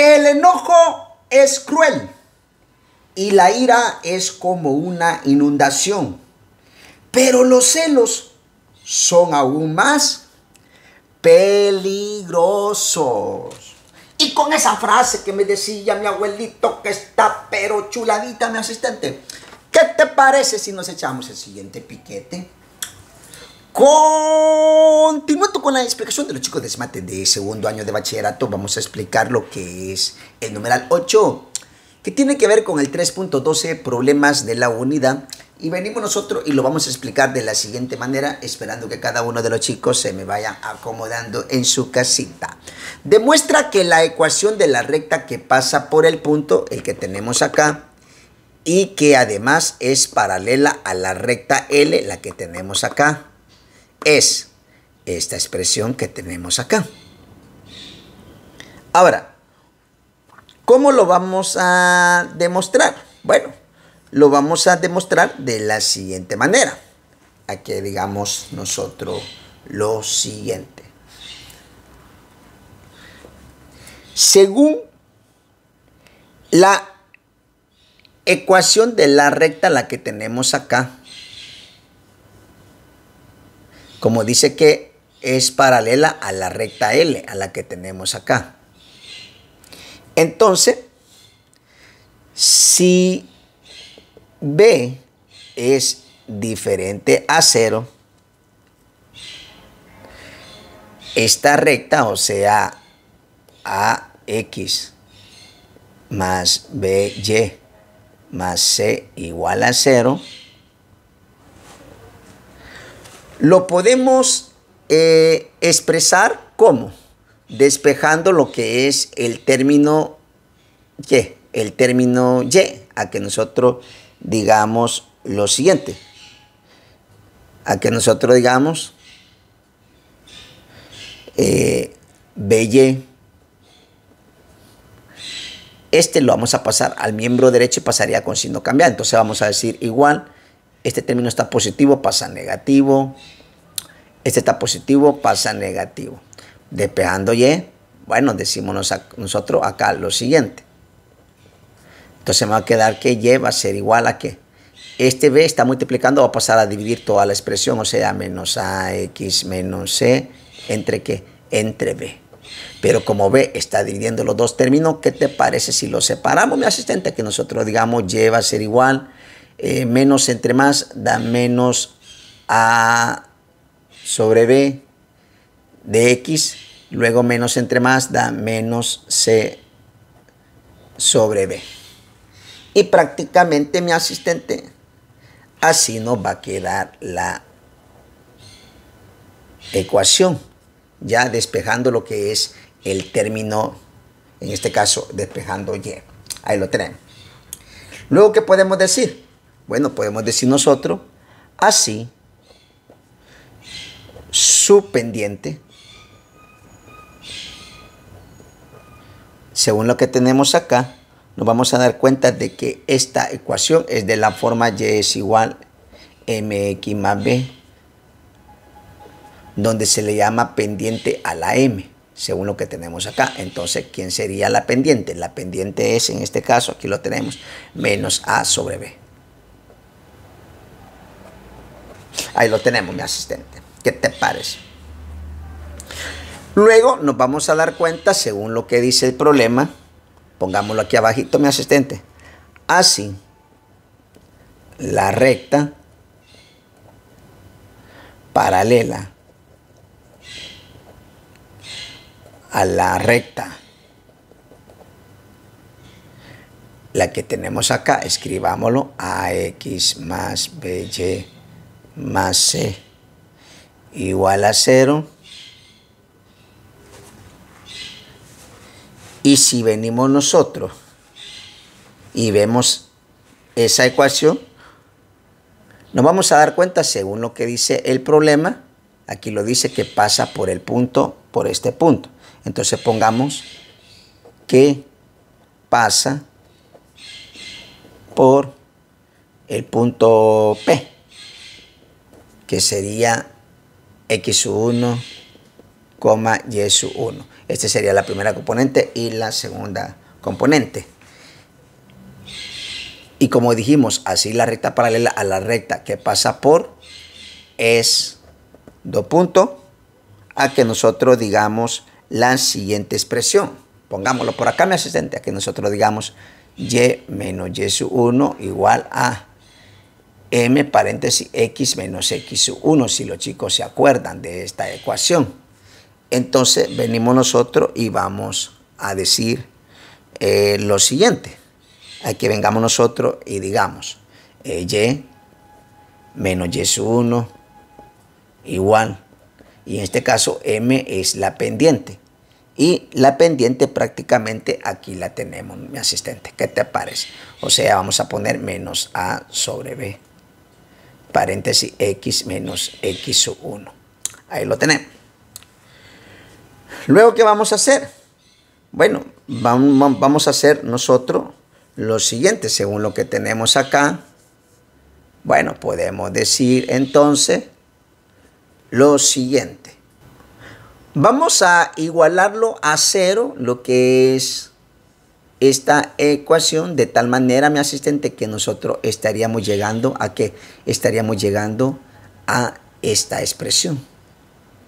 El enojo es cruel y la ira es como una inundación. Pero los celos son aún más peligrosos. Y con esa frase que me decía mi abuelito que está pero chuladita mi asistente, ¿qué te parece si nos echamos el siguiente piquete? Continuando con la explicación de los chicos de SMATE de segundo año de bachillerato, vamos a explicar lo que es el numeral 8, que tiene que ver con el 3.12 problemas de la unidad. Y venimos nosotros y lo vamos a explicar de la siguiente manera, esperando que cada uno de los chicos se me vaya acomodando en su casita. Demuestra que la ecuación de la recta que pasa por el punto, el que tenemos acá, y que además es paralela a la recta L, la que tenemos acá, es esta expresión que tenemos acá. Ahora, ¿cómo lo vamos a demostrar? Bueno, lo vamos a demostrar de la siguiente manera. Aquí digamos nosotros lo siguiente. Según la ecuación de la recta, la que tenemos acá, como dice que es paralela a la recta L, a la que tenemos acá. Entonces, si B es diferente a cero, esta recta, o sea, AX más BY más C igual a cero, lo podemos eh, expresar como despejando lo que es el término y, el término y, a que nosotros digamos lo siguiente, a que nosotros digamos eh, belle. Este lo vamos a pasar al miembro derecho y pasaría con signo cambiado. Entonces vamos a decir igual este término está positivo, pasa negativo. Este está positivo, pasa negativo. Despejando Y, bueno, decimos nosotros acá lo siguiente. Entonces me va a quedar que Y va a ser igual a qué. este B está multiplicando, va a pasar a dividir toda la expresión, o sea, menos AX menos C, ¿entre qué? Entre B. Pero como B está dividiendo los dos términos, ¿qué te parece si los separamos, mi asistente? Que nosotros digamos Y va a ser igual eh, menos entre más da menos a sobre b de x, luego menos entre más da menos c sobre b. Y prácticamente mi asistente, así nos va a quedar la ecuación, ya despejando lo que es el término, en este caso despejando y. Ahí lo tenemos. Luego, ¿qué podemos decir? Bueno, podemos decir nosotros, así, su pendiente, según lo que tenemos acá, nos vamos a dar cuenta de que esta ecuación es de la forma y es igual mx más b, donde se le llama pendiente a la m según lo que tenemos acá. Entonces, ¿quién sería la pendiente? La pendiente es, en este caso, aquí lo tenemos, menos A sobre B. Ahí lo tenemos, mi asistente. ¿Qué te parece? Luego nos vamos a dar cuenta, según lo que dice el problema, pongámoslo aquí abajito, mi asistente. Así, la recta paralela a la recta. La que tenemos acá, escribámoslo, ax más by más C eh, igual a cero. Y si venimos nosotros y vemos esa ecuación, nos vamos a dar cuenta, según lo que dice el problema, aquí lo dice que pasa por el punto, por este punto. Entonces pongamos que pasa por el punto P que sería x1, y1. Esta sería la primera componente y la segunda componente. Y como dijimos, así la recta paralela a la recta que pasa por es 2 punto, a que nosotros digamos la siguiente expresión. Pongámoslo por acá, mi asistente, a que nosotros digamos y menos y1 igual a m paréntesis x menos x1, si los chicos se acuerdan de esta ecuación. Entonces venimos nosotros y vamos a decir eh, lo siguiente. Aquí vengamos nosotros y digamos eh, y menos y1 igual. Y en este caso m es la pendiente. Y la pendiente prácticamente aquí la tenemos, mi asistente. ¿Qué te parece? O sea, vamos a poner menos a sobre b paréntesis x menos x sub 1. Ahí lo tenemos. Luego, ¿qué vamos a hacer? Bueno, vamos a hacer nosotros lo siguiente, según lo que tenemos acá. Bueno, podemos decir entonces lo siguiente. Vamos a igualarlo a cero, lo que es esta ecuación de tal manera, mi asistente, que nosotros estaríamos llegando a que estaríamos llegando a esta expresión,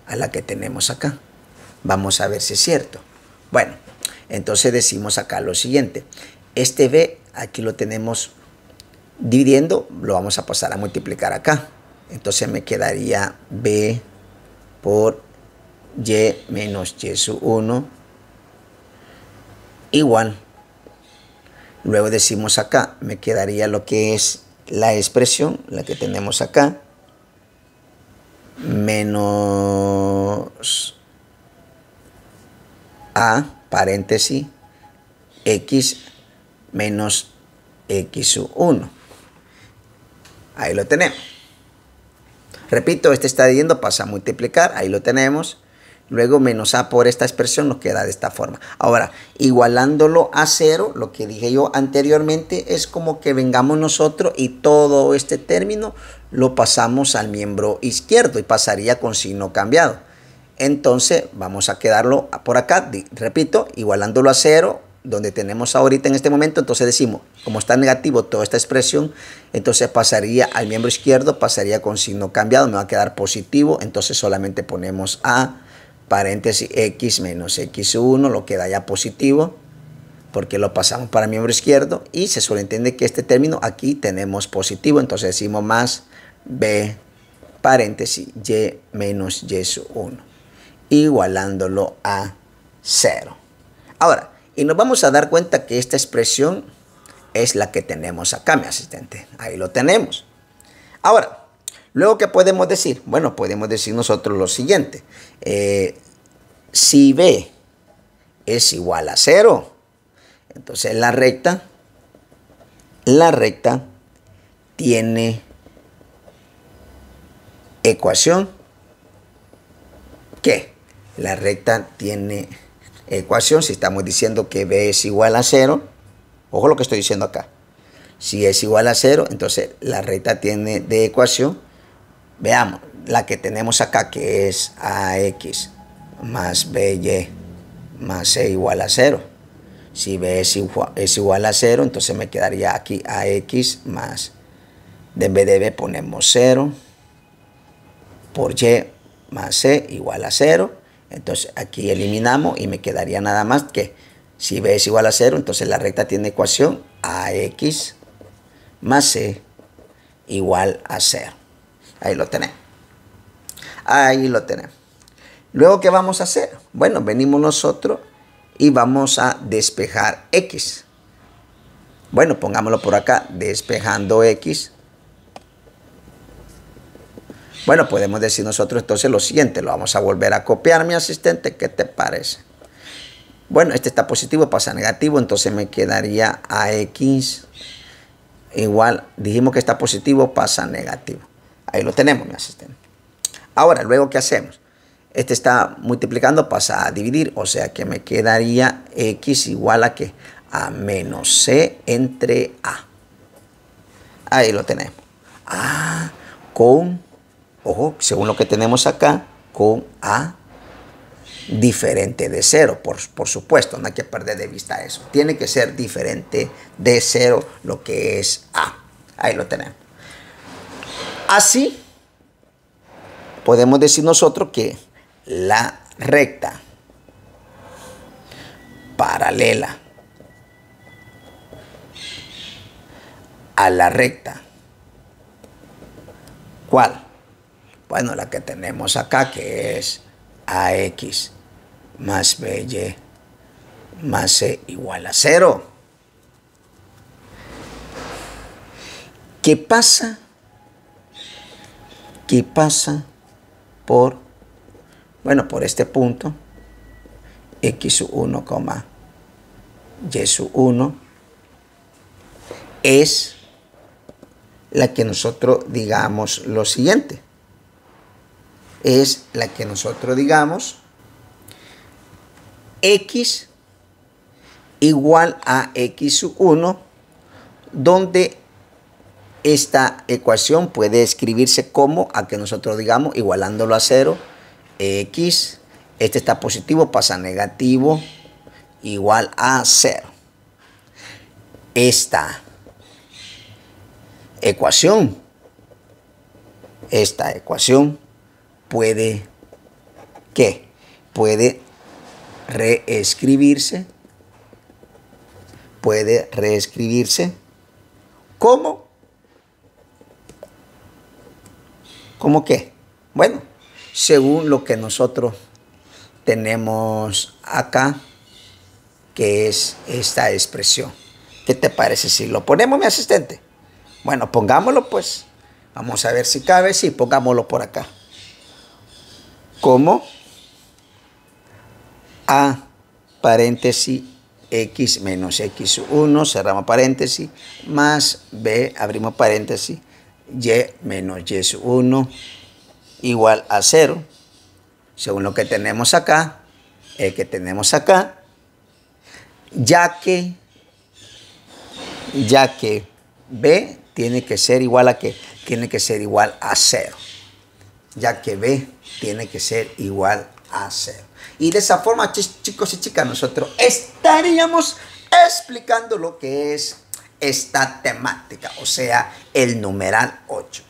a la que tenemos acá. Vamos a ver si es cierto. Bueno, entonces decimos acá lo siguiente. Este b aquí lo tenemos dividiendo, lo vamos a pasar a multiplicar acá. Entonces me quedaría b por y menos y sub 1 igual Luego decimos acá, me quedaría lo que es la expresión, la que tenemos acá, menos A, paréntesis, X menos X1. sub Ahí lo tenemos. Repito, este está diciendo pasa a multiplicar, ahí lo tenemos. Luego menos A por esta expresión nos queda de esta forma. Ahora, igualándolo a cero, lo que dije yo anteriormente, es como que vengamos nosotros y todo este término lo pasamos al miembro izquierdo y pasaría con signo cambiado. Entonces vamos a quedarlo por acá, repito, igualándolo a cero, donde tenemos ahorita en este momento, entonces decimos, como está negativo toda esta expresión, entonces pasaría al miembro izquierdo, pasaría con signo cambiado, me va a quedar positivo, entonces solamente ponemos A paréntesis x menos x1, lo queda ya positivo, porque lo pasamos para el miembro izquierdo y se suele entender que este término aquí tenemos positivo, entonces decimos más b paréntesis y menos y1, igualándolo a 0. Ahora, y nos vamos a dar cuenta que esta expresión es la que tenemos acá, mi asistente. Ahí lo tenemos. Ahora, Luego, ¿qué podemos decir? Bueno, podemos decir nosotros lo siguiente. Eh, si B es igual a 0, entonces la recta, la recta tiene ecuación ¿Qué? la recta tiene ecuación si estamos diciendo que b es igual a 0 ojo lo que estoy diciendo acá si es igual a 0 entonces la recta tiene de ecuación Veamos, la que tenemos acá que es AX más BY más C igual a 0. Si B es igual, a 0, entonces me quedaría aquí AX más, en vez de B ponemos 0 por Y más C igual a 0. Entonces aquí eliminamos y me quedaría nada más que si B es igual a 0, entonces la recta tiene ecuación AX más C igual a 0. Ahí lo tenemos. Ahí lo tenemos. Luego, ¿qué vamos a hacer? Bueno, venimos nosotros y vamos a despejar X. Bueno, pongámoslo por acá, despejando X. Bueno, podemos decir nosotros entonces lo siguiente, lo vamos a volver a copiar, mi asistente, ¿qué te parece? Bueno, este está positivo, pasa negativo, entonces me quedaría a x igual, dijimos que está positivo, pasa negativo. Ahí lo tenemos, mi asistente. Ahora, luego, ¿qué hacemos? Este está multiplicando, pasa a dividir, o sea que me quedaría x igual a qué? a menos c entre a. Ahí lo tenemos. A ah, con, ojo, según lo que tenemos acá, con a diferente de cero, por, por, supuesto, no hay que perder de vista eso. Tiene que ser diferente de cero lo que es A. Ahí lo tenemos. Así, podemos decir nosotros que la recta paralela a la recta. ¿Cuál? Bueno, la que tenemos acá que es AX más BY más C igual a cero. ¿Qué pasa ¿Qué pasa por, bueno, por este punto, x1, y1 es la que nosotros digamos lo siguiente. Es la que nosotros digamos x igual a x1 donde esta ecuación puede escribirse como a que nosotros digamos igualándolo a 0, x, este está positivo, pasa negativo, igual a 0. Esta ecuación, esta ecuación puede, ¿qué? Puede reescribirse, puede reescribirse como ¿Cómo qué? Bueno, según lo que nosotros tenemos acá, que es esta expresión. ¿Qué te parece si lo ponemos, mi asistente? Bueno, pongámoslo pues. Vamos a ver si cabe, sí, pongámoslo por acá. Como A paréntesis X menos X1, cerramos paréntesis, más B, abrimos paréntesis, y menos y1 es igual a 0. Según lo que tenemos acá, el que tenemos acá, ya que, ya que b tiene que ser igual a que tiene que ser igual a 0. Ya que b tiene que ser igual a 0. Y de esa forma, chicos y chicas, nosotros estaríamos explicando lo que es esta temática, o sea, el numeral 8.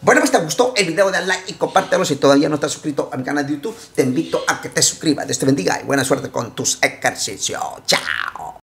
Bueno, pues te gustó el video, dale like y compártelo. Si todavía no estás suscrito a mi canal de YouTube, te invito a que te suscribas. Dios te bendiga y buena suerte con tus ejercicios. Chao.